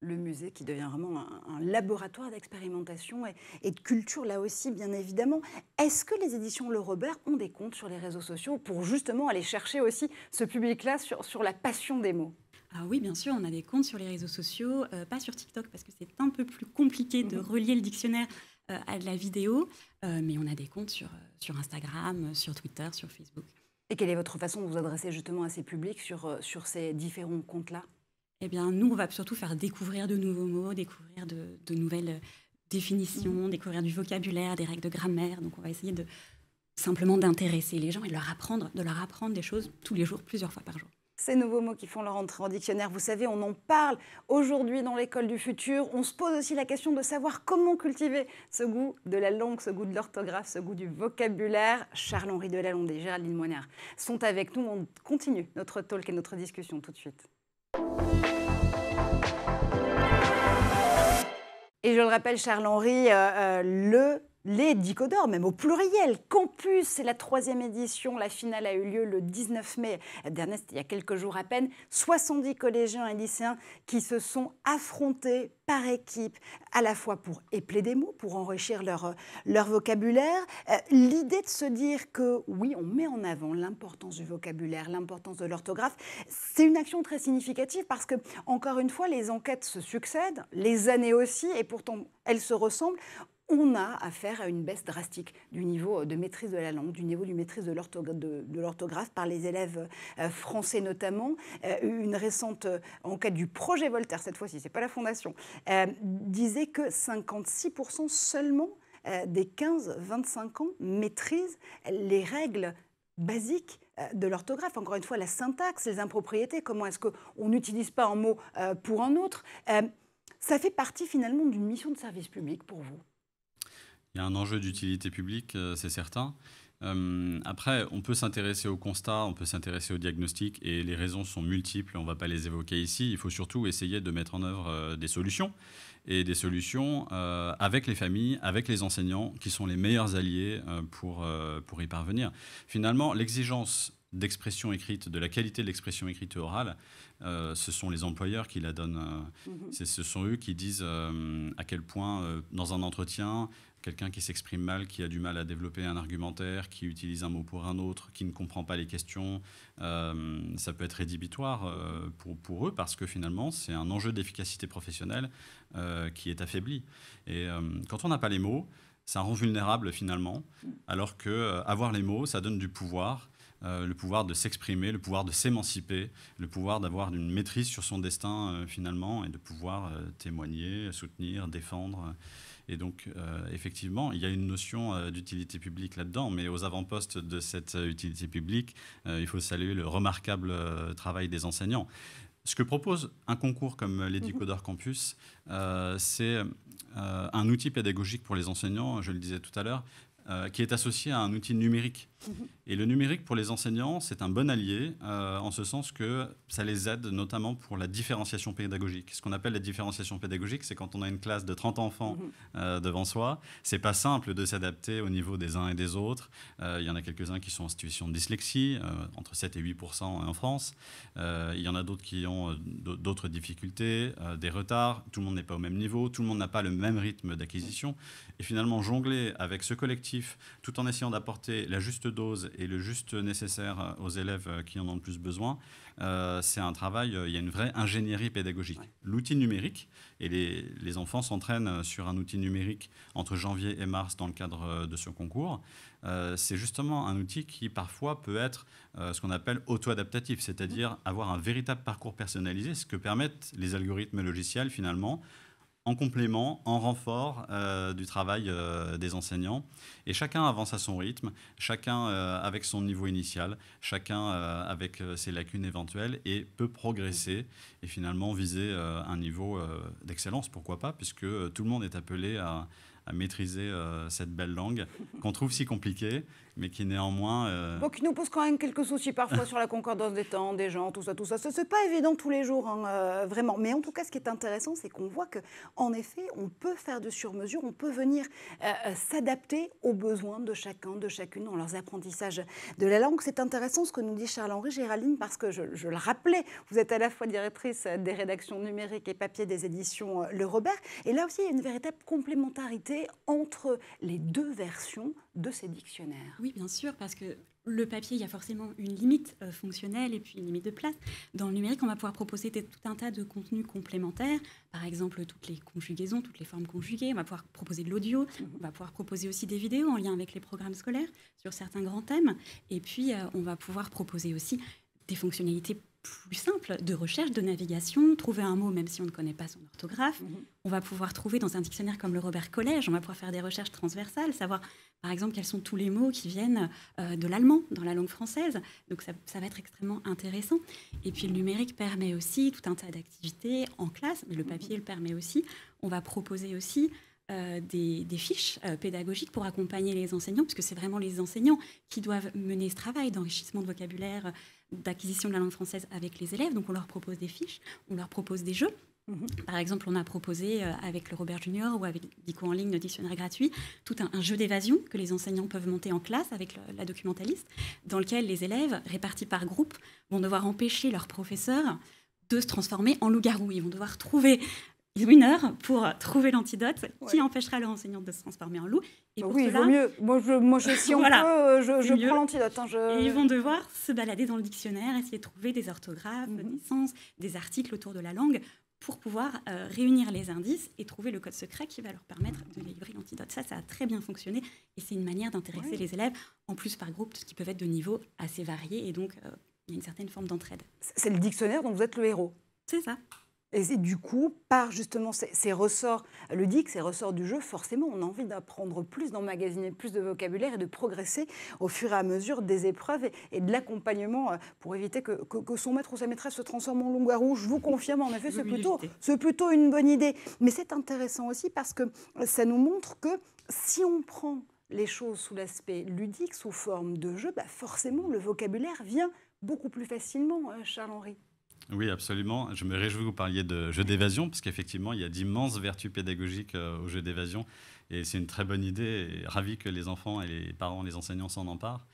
le musée qui devient vraiment un, laboratoire d'expérimentation et, de culture, là aussi, bien évidemment. Est-ce que les éditions Le Robert ont des comptes sur les réseaux sociaux pour justement aller chercher aussi ce public-là sur, la passion des mots ah oui, bien sûr, on a des comptes sur les réseaux sociaux, euh, pas sur TikTok parce que c'est un peu plus compliqué de mhm. relier le dictionnaire euh, à de la vidéo, euh, mais on a des comptes sur, Instagram, sur Twitter, sur Facebook. Et quelle est votre façon de vous adresser justement à ces publics sur ces différents comptes-là eh bien, nous, on va surtout faire découvrir de nouveaux mots, découvrir de, nouvelles euh, définitions, mm. découvrir du vocabulaire, des règles de grammaire. Donc, on va essayer simplement d'intéresser les gens et de leur apprendre, de leur apprendre des choses tous les jours, plusieurs fois par jour. Ces nouveaux mots qui font leur entrée en dictionnaire, vous savez, on en parle aujourd'hui dans l'école du futur. On se pose aussi la question de savoir comment cultiver ce goût de la langue, ce goût de l'orthographe, ce goût du vocabulaire. Charles-Henri Delalonde et Géraldine Moinard sont avec nous. On continue notre talk et notre discussion tout de suite. Et je le rappelle, Charles henri euh, euh, le les Dicodors, même au pluriel. Campus, c'est la troisième édition. La finale a eu lieu le 19 mai dernier, il y a quelques jours à peine. 70 collégiens et lycéens qui se sont affrontés par équipe, à la fois pour épeler des mots, pour enrichir leur, vocabulaire. Euh, l'idée de se dire que oui, on met en avant l'importance du vocabulaire, l'importance de l'orthographe, c'est une action très significative parce que, encore une fois, les enquêtes se succèdent, les années aussi, et pourtant elles se ressemblent on a affaire à une baisse drastique du niveau euh, de maîtrise de la langue, du niveau du maîtrise de l'orthographe par les élèves euh, français notamment. Euh, une récente enquête du projet Voltaire, cette fois-ci, c'est pas la Fondation, disait que 56% seulement des 15-25 ans maîtrisent les règles basiques de l'orthographe, encore une fois la syntaxe, les impropriétés, comment est-ce qu'on n'utilise pas un mot pour un autre. Ça fait partie finalement d'une mission de service public pour vous il y a un enjeu d'utilité publique, euh, c'est certain. Euh, après, on peut s'intéresser au constat, on peut s'intéresser au diagnostic, et les raisons sont multiples, on ne va pas les évoquer ici. Il faut surtout essayer de mettre en œuvre euh, des solutions, et des solutions avec les familles, avec les enseignants, qui sont les meilleurs alliés pour, pour y parvenir. Finalement, l'exigence d'expression écrite, de la qualité de l'expression écrite et orale, ce sont les employeurs qui la donnent. Mhm. Ce sont eux qui disent à quel point, dans un entretien, quelqu'un qui s'exprime mal, qui a du mal à développer un argumentaire, qui utilise un mot pour un autre, qui ne comprend pas les questions, euh, ça peut être rédhibitoire euh, pour, pour, eux parce que finalement, c'est un enjeu d'efficacité professionnelle euh, qui est affaibli. Et quand on n'a pas les mots, ça rend vulnérable finalement, alors que avoir les mots, ça donne du pouvoir. le pouvoir de s'exprimer, le pouvoir de s'émanciper, le pouvoir d'avoir une maîtrise sur son destin finalement et de pouvoir témoigner, soutenir, défendre. Et donc, euh, effectivement, il y a une notion euh, d'utilité publique là-dedans, mais aux avant-postes de cette euh, utilité publique, il faut saluer le remarquable travail des enseignants. Ce que propose un concours comme l'Éducodeur mhm. Campus, c'est un outil pédagogique pour les enseignants, je le disais tout à l'heure, qui est associé à un outil numérique. Et le numérique pour les enseignants, c'est un bon allié, euh, en ce sens que ça les aide notamment pour la différenciation pédagogique. Ce qu'on appelle la différenciation pédagogique, c'est quand on a une classe de 30 enfants mhm. euh, devant soi, c'est pas simple de s'adapter au niveau des uns et des autres. Euh, il y en a quelques-uns qui sont en situation de dyslexie, entre 7 et 8 en France. Il y en a d'autres qui ont d'autres difficultés, des retards. Tout le monde n'est pas au même niveau, tout le monde n'a pas le même rythme d'acquisition. Et finalement, jongler avec ce collectif, tout en essayant d'apporter la juste dose et le juste nécessaire aux élèves qui en ont le plus besoin, euh, c'est un travail, euh, il y a une vraie ingénierie pédagogique. L'outil numérique, et les, enfants s'entraînent euh, sur un outil numérique entre janvier et mars dans le cadre de ce concours, c'est justement un outil qui parfois peut être ce qu'on appelle auto-adaptatif, c'est-à-dire mm-hmm. avoir un véritable parcours personnalisé, ce que permettent les algorithmes logiciels finalement en complément, en renfort euh, du travail euh, des enseignants. Et chacun avance à son rythme, chacun euh, avec son niveau initial, chacun avec ses lacunes éventuelles et peut progresser et finalement viser un niveau d'excellence, pourquoi pas, puisque tout le monde est appelé à, à maîtriser euh, cette belle langue qu'on trouve si compliquée, mais qui néanmoins... Euh, bon, qui nous pose quand même quelques soucis parfois sur la concordance des temps, des gens, tout ça, tout ça. Ce n'est pas évident tous les jours, hein, euh, vraiment. Mais en tout cas, ce qui est intéressant, c'est qu'on voit qu'en effet, on peut faire de sur-mesure, on peut venir s'adapter aux besoins de chacun, de chacune dans leurs apprentissages de la langue. C'est intéressant ce que nous dit Charles-Henri Géraldine, parce que je, je, le rappelais, vous êtes à la fois directrice des rédactions numériques et papier des éditions Le Robert. Et là aussi, il y a une véritable complémentarité entre les deux versions de ces dictionnaires. Oui, bien sûr, parce que le papier, il y a forcément une limite euh, fonctionnelle et puis une limite de place. Dans le numérique, on va pouvoir proposer tout un tas de contenus complémentaires, par exemple toutes les conjugaisons, toutes les formes conjuguées, on va pouvoir proposer de l'audio, mhm. on va pouvoir proposer aussi des vidéos en lien avec les programmes scolaires sur certains grands thèmes, et puis euh, on va pouvoir proposer aussi des fonctionnalités plus simple de recherche, de navigation, trouver un mot même si on ne connaît pas son orthographe. Mhm. On va pouvoir trouver dans un dictionnaire comme le Robert Collège, on va pouvoir faire des recherches transversales, savoir par exemple quels sont tous les mots qui viennent euh, de l'allemand dans la langue française. Donc ça, ça, va être extrêmement intéressant. Et puis le numérique permet aussi tout un tas d'activités en classe, mais le mhm. papier le permet aussi. On va proposer aussi euh, des, fiches euh, pédagogiques pour accompagner les enseignants, puisque c'est vraiment les enseignants qui doivent mener ce travail d'enrichissement de vocabulaire, d'acquisition de la langue française avec les élèves. Donc on leur propose des fiches, on leur propose des jeux. Mhm. Par exemple, on a proposé euh, avec le Robert Junior ou avec Dico en ligne, nos dictionnaire gratuit, tout un, jeu d'évasion que les enseignants peuvent monter en classe avec la documentaliste, dans lequel les élèves, répartis par groupe, vont devoir empêcher leur professeur de se transformer en loup-garou. Ils vont devoir trouver une heure pour trouver l'antidote qui empêchera le renseignant de se transformer en loup. Et pour oui, cela, vaut mieux. Moi, je, moi je, si on peut, euh, je, prends l'antidote. Hein, ils vont devoir se balader dans le dictionnaire, essayer de trouver des orthographes, mhm. des sens, des articles autour de la langue pour pouvoir euh, réunir les indices et trouver le code secret qui va leur permettre de livrer l'antidote. Ça, ça a très bien fonctionné et c'est une manière d'intéresser les élèves, en plus par groupe, qui peuvent être de niveaux assez variés et donc euh, il y a une certaine forme d'entraide. C'est le dictionnaire dont vous êtes le héros. C'est ça. Et du coup, par justement ces, ressorts ludiques, ces ressorts du jeu, forcément, on a envie d'apprendre plus, d'emmagasiner plus de vocabulaire et de progresser au fur et à mesure des épreuves et, de l'accompagnement euh, pour éviter que, son maître ou sa maîtresse se transforme en loup-garou. Je vous confirme, en effet, c'est plutôt, plutôt une bonne idée. Mais c'est intéressant aussi parce que ça nous montre que si on prend les choses sous l'aspect ludique, sous forme de jeu, bah, forcément, le vocabulaire vient beaucoup plus facilement, hein, Charles-Henri. Oui, absolument. Je me réjouis que vous parliez de jeux d'évasion, parce qu'effectivement, il y a d'immenses vertus pédagogiques euh, aux jeux d'évasion. Et c'est une très bonne idée, ravi que les enfants et les parents, les enseignants s'en emparent.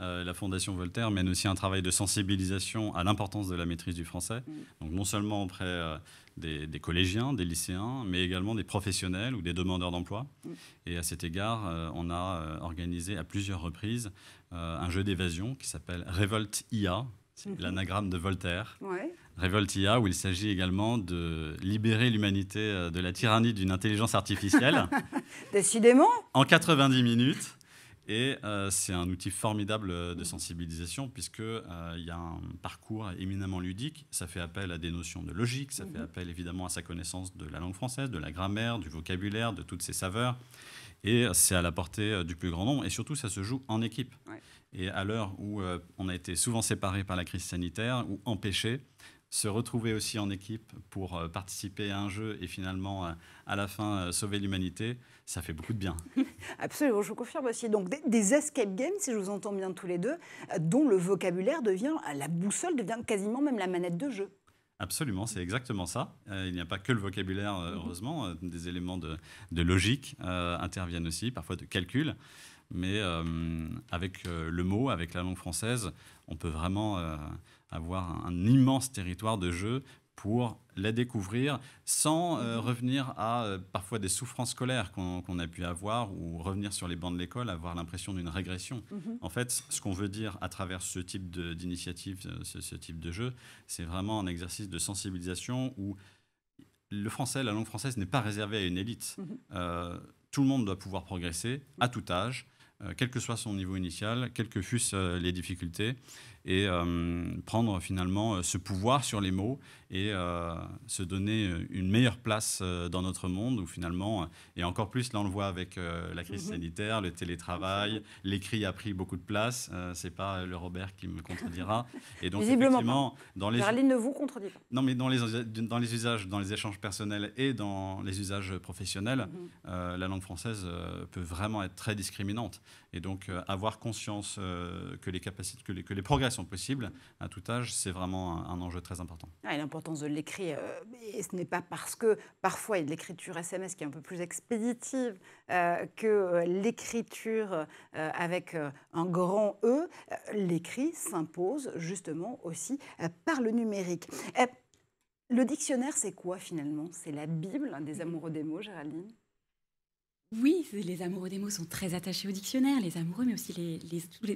Euh, la Fondation Voltaire mène aussi un travail de sensibilisation à l'importance de la maîtrise du français, mm. donc non seulement auprès euh, des, collégiens, des lycéens, mais également des professionnels ou des demandeurs d'emploi. Mm. Et à cet égard, on a organisé à plusieurs reprises un jeu d'évasion qui s'appelle Révolte IA, c'est l'anagramme de Voltaire. Ouais. où il s'agit également de libérer l'humanité euh, de la tyrannie d'une intelligence artificielle. Décidément. En 90 minutes. Et euh, c'est un outil formidable euh, de sensibilisation, puisqu'il y a un parcours éminemment ludique. Ça fait appel à des notions de logique, ça fait mhm. appel évidemment à sa connaissance de la langue française, de la grammaire, du vocabulaire, de toutes ses saveurs. Et c'est à la portée du plus grand nombre. Et surtout, ça se joue en équipe. Et à l'heure où euh, on a été souvent séparés par la crise sanitaire ou empêchés, se retrouver aussi en équipe pour euh, participer à un jeu et finalement, euh, à la fin, sauver l'humanité, ça fait beaucoup de bien. Absolument, je confirme aussi. Donc des, escape games, si je vous entends bien tous les deux, dont le vocabulaire devient, la boussole devient quasiment même la manette de jeu. Absolument, c'est exactement ça. il n'y a pas que le vocabulaire, mm-hmm. heureusement. des éléments de, logique interviennent aussi, parfois de calcul mais euh, avec euh, le mot, avec la langue française, on peut vraiment euh, avoir un, immense territoire de jeu pour la découvrir sans revenir à parfois des souffrances scolaires qu'on a pu avoir ou revenir sur les bancs de l'école, avoir l'impression d'une régression. Mhm. En fait, ce qu'on veut dire à travers ce type d'initiative, ce, type de jeu, c'est vraiment un exercice de sensibilisation où le français, la langue française n'est pas réservée à une élite. Mhm. tout le monde doit pouvoir progresser à tout âge, euh, quel que soit son niveau initial, quelles que fussent euh, les difficultés et euh, prendre finalement euh, ce pouvoir sur les mots et euh, se donner une meilleure place dans notre monde où finalement, et encore plus là on le voit avec la crise mhm. sanitaire, le télétravail, l'écrit a pris beaucoup de place, c'est pas le Robert qui me contredira. Et donc effectivement, dans ne vous contredit pas. Non mais dans les, dans les usages, dans les échanges personnels et dans les usages professionnels, mhm. la langue française peut vraiment être très discriminante. Et donc, euh, avoir conscience euh, que les, capacités, que les, que les progrès sont possibles à tout âge, c'est vraiment un, enjeu très important. Ah, L'importance de l'écrit, euh, et ce n'est pas parce que parfois il y a de l'écriture SMS qui est un peu plus expéditive que l'écriture avec un grand E, l'écrit s'impose justement aussi par le numérique. Le dictionnaire, c'est quoi finalement C'est la Bible des amoureux des mots, Géraldine oui, les amoureux des mots sont très attachés au dictionnaire, les amoureux, mais aussi les,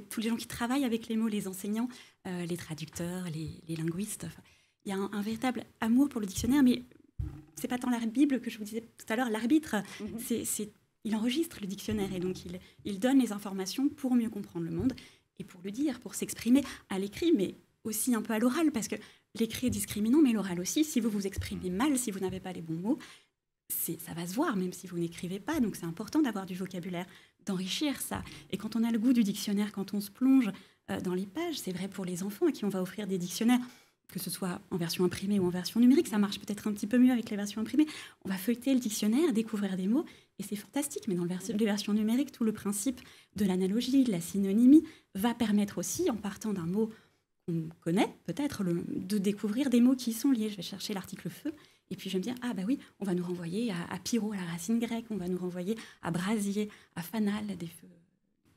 tous, les, gens qui travaillent avec les mots, les enseignants, euh, les traducteurs, les, linguistes. il y a un, véritable amour pour le dictionnaire, mais c'est pas tant la Bible que je vous disais tout à l'heure, l'arbitre, mhm. il enregistre le dictionnaire et donc il, il donne les informations pour mieux comprendre le monde et pour le dire, pour s'exprimer à l'écrit, mais aussi un peu à l'oral, parce que l'écrit est discriminant, mais l'oral aussi. Si vous vous exprimez mhm. mal, si vous n'avez pas les bons mots, ça va se voir, même si vous n'écrivez pas. Donc c'est important d'avoir du vocabulaire, d'enrichir ça. Et quand on a le goût du dictionnaire, quand on se plonge euh, dans les pages, c'est vrai pour les enfants à qui on va offrir des dictionnaires, que ce soit en version imprimée ou en version numérique, ça marche peut-être un petit peu mieux avec les versions imprimées. On va feuilleter le dictionnaire, découvrir des mots, et c'est fantastique. Mais dans les versions numériques, tout le principe de l'analogie, de la synonymie, va permettre aussi, en partant d'un mot qu'on connaît peut-être, de découvrir des mots qui sont liés. Je vais chercher l'article feu et puis je me dis ah bah oui, on va nous renvoyer à, à Pyro, à la racine grecque, on va nous renvoyer à Brasier, à Fanal, des feux,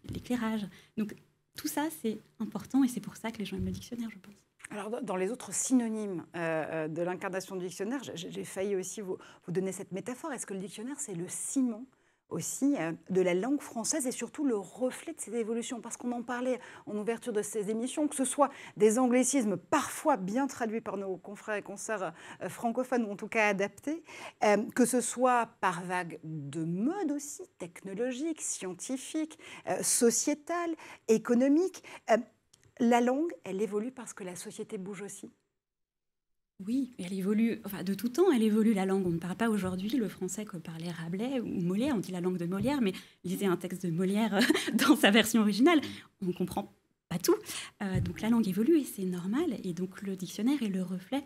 l'éclairage. Donc tout ça, c'est important et c'est pour ça que les gens aiment le dictionnaire, je pense. Alors, dans les autres synonymes euh, euh, de l'incarnation du dictionnaire, j'ai failli aussi vous, vous donner cette métaphore. Est-ce que le dictionnaire, c'est le ciment aussi euh, de la langue française et surtout le reflet de ces évolutions, parce qu'on en parlait en ouverture de ces émissions, que ce soit des anglicismes parfois bien traduits par nos confrères et consoeurs euh, francophones, ou en tout cas adaptés, euh, que ce soit par vagues de mode aussi, technologique, scientifique, sociétales, économique. La langue, elle évolue parce que la société bouge aussi. Oui, elle évolue, enfin de tout temps, elle évolue la langue. On ne parle pas aujourd'hui le français que parlait Rabelais ou Molière, on dit la langue de Molière, mais lisez un texte de Molière euh, dans sa version originale, mm. on comprend pas tout. Euh, donc la langue évolue et c'est normal, et donc le dictionnaire est le reflet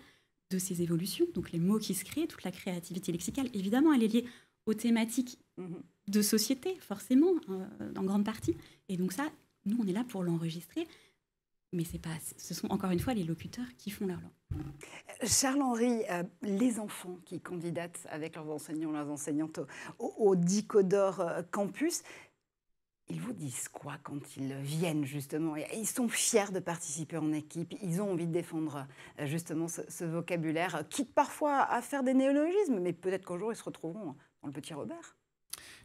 de ces évolutions, donc les mots qui se créent, toute la créativité lexicale, évidemment, elle est liée aux thématiques mm-hmm. de société, forcément, euh, en grande partie. Et donc ça, nous, on est là pour l'enregistrer, mais c'est pas, ce sont encore une fois les locuteurs qui font leur langue. Charles-Henri, euh, les enfants qui candidatent avec leurs enseignants, leurs enseignantes au, Dicodore euh, Campus, ils vous disent quoi quand ils viennent justement Ils sont fiers de participer en équipe, ils ont envie de défendre euh, justement ce, vocabulaire, quitte parfois à faire des néologismes, mais peut-être qu'un jour ils se retrouveront hein, dans le petit Robert.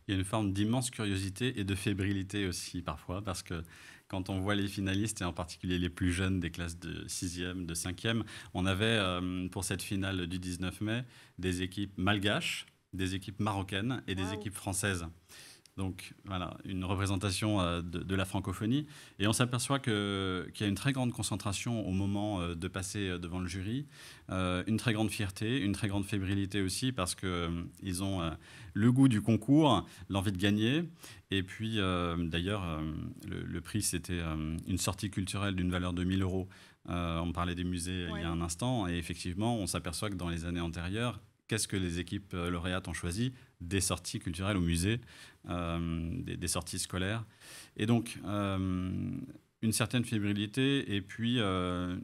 Il y a une forme d'immense curiosité et de fébrilité aussi parfois, parce que quand on voit les finalistes, et en particulier les plus jeunes des classes de 6e, de 5e, on avait euh, pour cette finale du 19 mai des équipes malgaches, des équipes marocaines et des équipes françaises. Donc voilà, une représentation euh, de, la francophonie. Et on s'aperçoit qu'il y a une très grande concentration au moment euh, de passer euh, devant le jury, une très grande fierté, une très grande fébrilité aussi, parce qu'ils ont le goût du concours, l'envie de gagner. Et puis, d'ailleurs, le, prix, c'était une sortie culturelle d'une valeur de 1000 euros. on parlait des musées il y a un instant, et effectivement, on s'aperçoit que dans les années antérieures, qu'est-ce que les équipes euh, lauréates ont choisi Des sorties culturelles au musée, euh, des, sorties scolaires. Et donc, euh, une certaine fébrilité et puis une,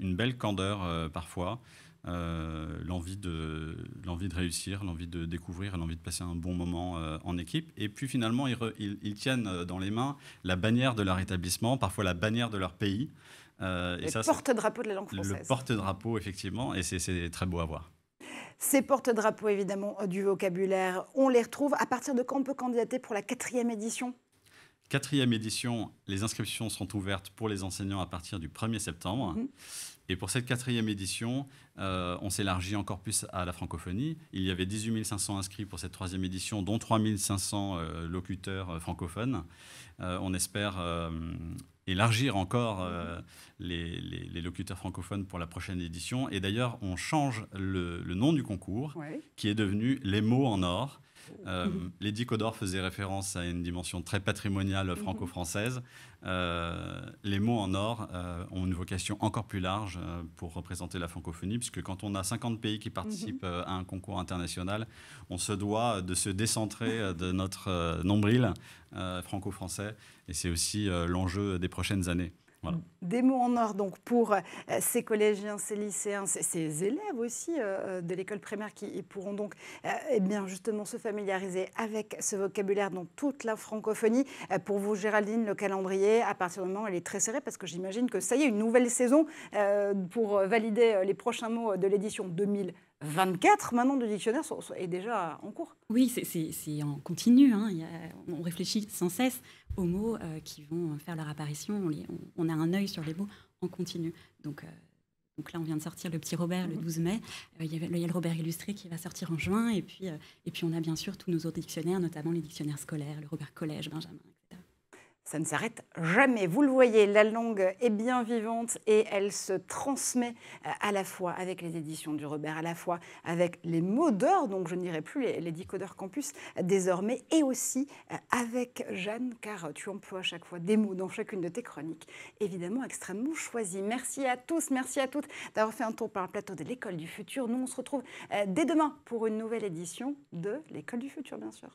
une, belle candeur parfois, l'envie de, de réussir, l'envie de découvrir, l'envie de passer un bon moment en équipe. Et puis finalement, ils, ils, tiennent dans les mains la bannière de leur établissement, parfois la bannière de leur pays. Euh, le porte-drapeau de la langue française. Le porte-drapeau, effectivement, et c'est très beau à voir. Ces porte-drapeaux, évidemment, euh, du vocabulaire, on les retrouve. À partir de quand on peut candidater pour la quatrième édition Quatrième édition, les inscriptions sont ouvertes pour les enseignants à partir du 1er septembre. Mhm. Et pour cette quatrième édition, euh, on s'élargit encore plus à la francophonie. Il y avait 18 500 inscrits pour cette troisième édition, dont 3 500 euh, locuteurs francophones. on espère élargir encore euh, les, locuteurs francophones pour la prochaine édition. Et d'ailleurs, on change le, nom du concours, qui est devenu Les mots en or. Euh, dix mhm. Les faisaient référence à une dimension très patrimoniale mhm. franco-française. Euh, les mots en or euh, ont une vocation encore plus large euh, pour représenter la francophonie, puisque quand on a 50 pays qui participent mhm. à un concours international, on se doit de se décentrer de notre nombril franco-français, et c'est aussi l'enjeu des prochaines années. Des mots en or donc pour euh, ces collégiens, ces lycéens, ces, élèves aussi euh, euh, de l'école primaire qui pourront donc eh bien justement se familiariser avec ce vocabulaire dans toute la francophonie. pour vous Géraldine, le calendrier à partir du moment où il est très serré parce que j'imagine que ça y est une nouvelle saison pour valider les prochains mots de l'édition 2000. 24 maintenant de dictionnaires sont, est déjà en cours. Oui, c'est en continu. Hein. on réfléchit sans cesse aux mots euh, qui vont faire leur apparition. On, a un œil sur les mots en continu. Donc, euh, donc là, on vient de sortir le petit Robert le 12 mhm. mai. Euh, il, y a le Robert illustré qui va sortir en juin. Et puis, et puis on a bien sûr tous nos autres dictionnaires, notamment les dictionnaires scolaires, le Robert Collège, Benjamin, ça ne s'arrête jamais. Vous le voyez, la langue est bien vivante et elle se transmet euh, à la fois avec les éditions du Robert, à la fois avec les mots d'or, donc je ne plus les, les Campus euh, désormais, et aussi euh, avec Jeanne, car tu emploies à chaque fois des mots dans chacune de tes chroniques, évidemment extrêmement choisis. Merci à tous, merci à toutes d'avoir fait un tour par le plateau de l'École du Futur. Nous, on se retrouve dès demain pour une nouvelle édition de l'École du Futur, bien sûr.